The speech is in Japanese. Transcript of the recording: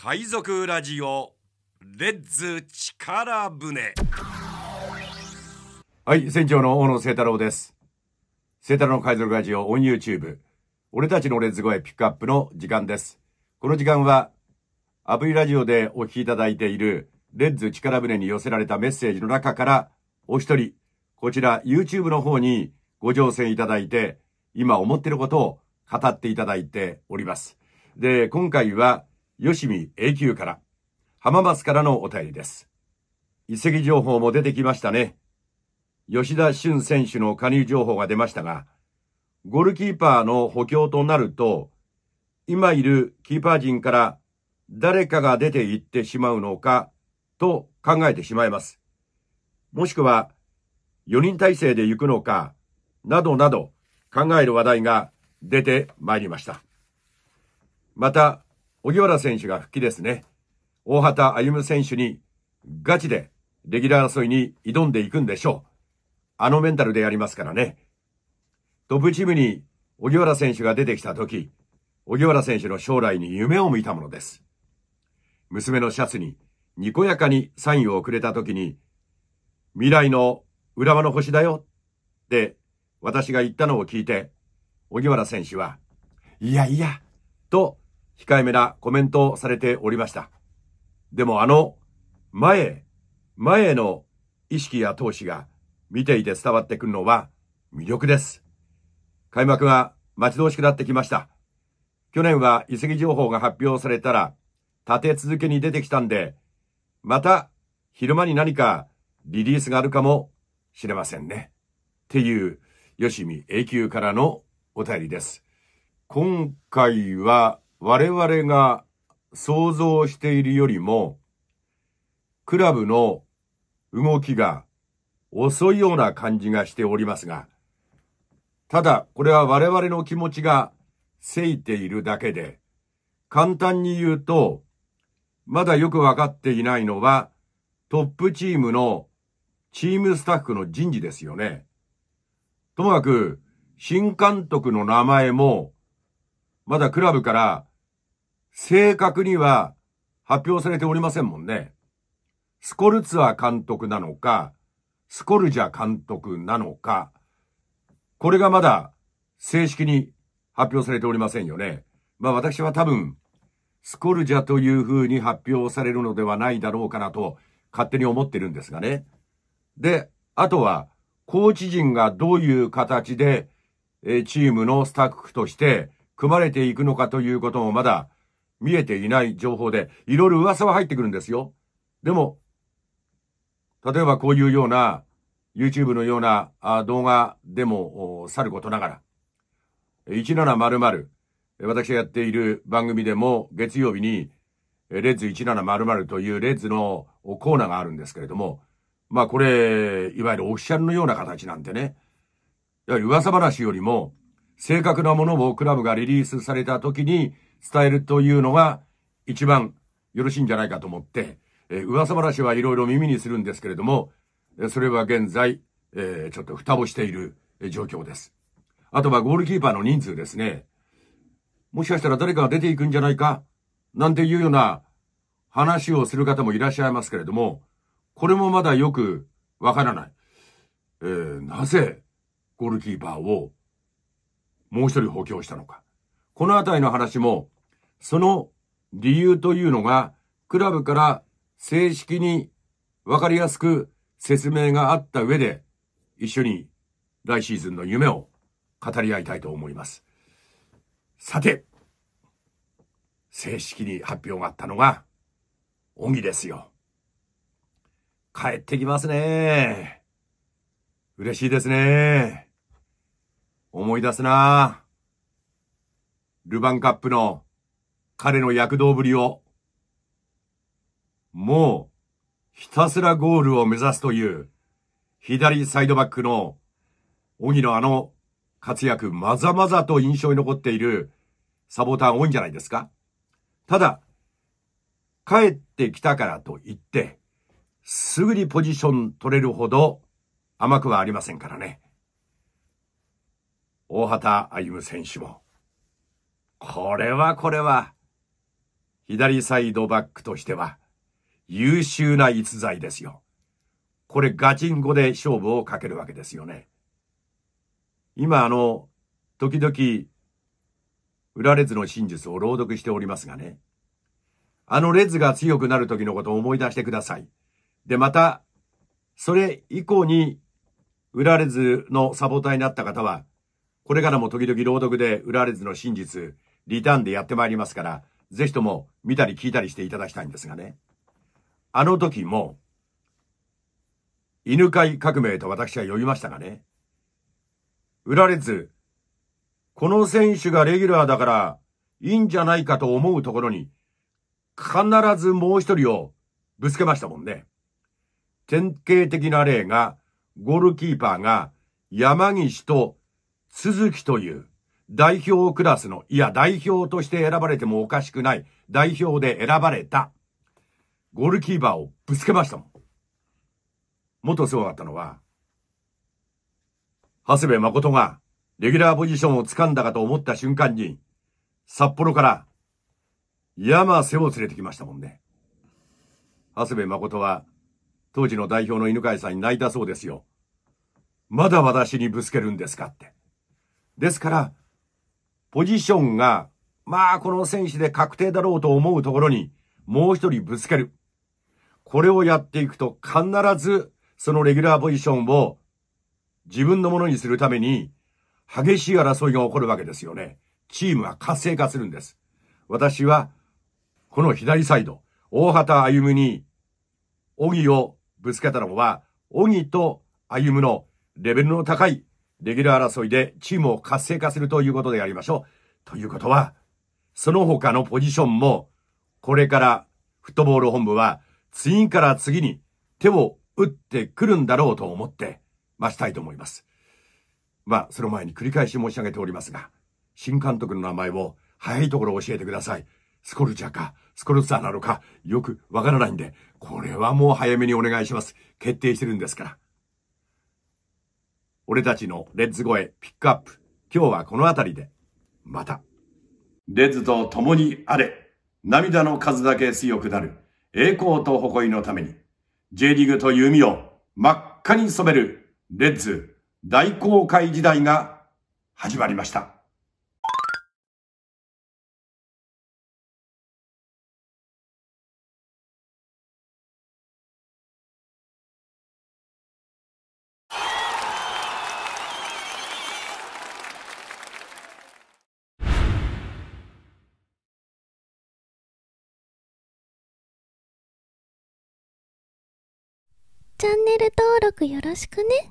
海賊ラジオレッズ力船はい船長の大野聖太郎です聖太郎の海賊ラジオオン YouTube 俺たちのレッズ声ピックアップの時間ですこの時間はアプリラジオでお聞きいただいているレッズ力船に寄せられたメッセージの中からお一人こちら YouTube の方にご乗船いただいて今思っていることを語っていただいておりますで今回は吉見永久から、浜松からのお便りです。移籍情報も出てきましたね。吉田俊選手の加入情報が出ましたが、ゴールキーパーの補強となると、今いるキーパー陣から誰かが出て行ってしまうのかと考えてしまいます。もしくは、4人体制で行くのか、などなど考える話題が出てまいりました。また、荻原選手が復帰ですね。大畑歩夢選手にガチでレギュラー争いに挑んでいくんでしょう。あのメンタルでやりますからね。トップチームに荻原選手が出てきた時、荻原選手の将来に夢を見たものです。娘のシャツににこやかにサインをくれた時に、未来の浦和の星だよって私が言ったのを聞いて、荻原選手は、いやいや、と控えめなコメントをされておりました。でもあの、前、前の意識や投資が見ていて伝わってくるのは魅力です。開幕が待ち遠しくなってきました。去年は遺跡情報が発表されたら、立て続けに出てきたんで、また昼間に何かリリースがあるかもしれませんね。っていう、吉見永久からのお便りです。今回は、我々が想像しているよりも、クラブの動きが遅いような感じがしておりますが、ただこれは我々の気持ちがせいているだけで、簡単に言うと、まだよくわかっていないのは、トップチームのチームスタッフの人事ですよね。ともかく、新監督の名前も、まだクラブから正確には発表されておりませんもんね。スコルツァ監督なのか、スコルジャ監督なのか、これがまだ正式に発表されておりませんよね。まあ私は多分、スコルジャという風に発表されるのではないだろうかなと勝手に思ってるんですがね。で、あとは、コーチ陣がどういう形で、えチームのスタッフとして組まれていくのかということもまだ見えていない情報で、いろいろ噂は入ってくるんですよ。でも、例えばこういうような、YouTube のような動画でもさることながら、1700、私がやっている番組でも月曜日に、レッズ1700というレッズのコーナーがあるんですけれども、まあこれ、いわゆるオフィシャルのような形なんでね、噂話よりも正確なものをクラブがリリースされた時に、伝えるというのが一番よろしいんじゃないかと思って、えー、噂話はいろいろ耳にするんですけれども、それは現在、えー、ちょっと蓋をしている状況です。あとはゴールキーパーの人数ですね。もしかしたら誰かが出ていくんじゃないかなんていうような話をする方もいらっしゃいますけれども、これもまだよくわからない。えー、なぜゴールキーパーをもう一人補強したのか。このあたりの話も、その理由というのが、クラブから正式にわかりやすく説明があった上で、一緒に来シーズンの夢を語り合いたいと思います。さて、正式に発表があったのが、小木ですよ。帰ってきますね。嬉しいですね。思い出すな。ルヴァンカップの彼の躍動ぶりを、もうひたすらゴールを目指すという左サイドバックの荻野あの活躍まざまざと印象に残っているサポーター多いんじゃないですかただ、帰ってきたからといって、すぐにポジション取れるほど甘くはありませんからね。大畑歩夢選手も。これはこれは、左サイドバックとしては、優秀な逸材ですよ。これガチンコで勝負をかけるわけですよね。今あの、時々、裏レズの真実を朗読しておりますがね。あのレズが強くなる時のことを思い出してください。で、また、それ以降に、裏レズのサポーターになった方は、これからも時々朗読で裏レズの真実、リターンでやってまいりますから、ぜひとも見たり聞いたりしていただきたいんですがね。あの時も、犬飼革命と私は呼びましたがね。売られず、この選手がレギュラーだから、いいんじゃないかと思うところに、必ずもう一人をぶつけましたもんね。典型的な例が、ゴールキーパーが山岸と鈴木という、代表クラスの、いや、代表として選ばれてもおかしくない、代表で選ばれた、ゴールキーパーをぶつけましたもん。もっとすごかったのは、長谷部誠が、レギュラーポジションを掴んだかと思った瞬間に、札幌から、山瀬を連れてきましたもんね。長谷部誠は、当時の代表の犬飼さんに泣いたそうですよ。まだ私にぶつけるんですかって。ですから、ポジションが、まあこの選手で確定だろうと思うところに、もう一人ぶつける。これをやっていくと必ず、そのレギュラーポジションを自分のものにするために、激しい争いが起こるわけですよね。チームは活性化するんです。私は、この左サイド、大畑歩に、小木をぶつけたのは、小木と歩夢のレベルの高いレギュラー争いでチームを活性化するということでやりましょう。ということは、その他のポジションも、これからフットボール本部は次から次に手を打ってくるんだろうと思って待ちたいと思います。まあ、その前に繰り返し申し上げておりますが、新監督の名前を早いところ教えてください。スコルジャーか、スコルツァーなのか、よくわからないんで、これはもう早めにお願いします。決定してるんですから。俺たちのレッズ声ピックアップ。今日はこの辺りで、また。レッズと共にあれ。涙の数だけ強くなる。栄光と誇りのために。J リーグという海を真っ赤に染めるレッズ大航海時代が始まりました。チャンネル登録よろしくね。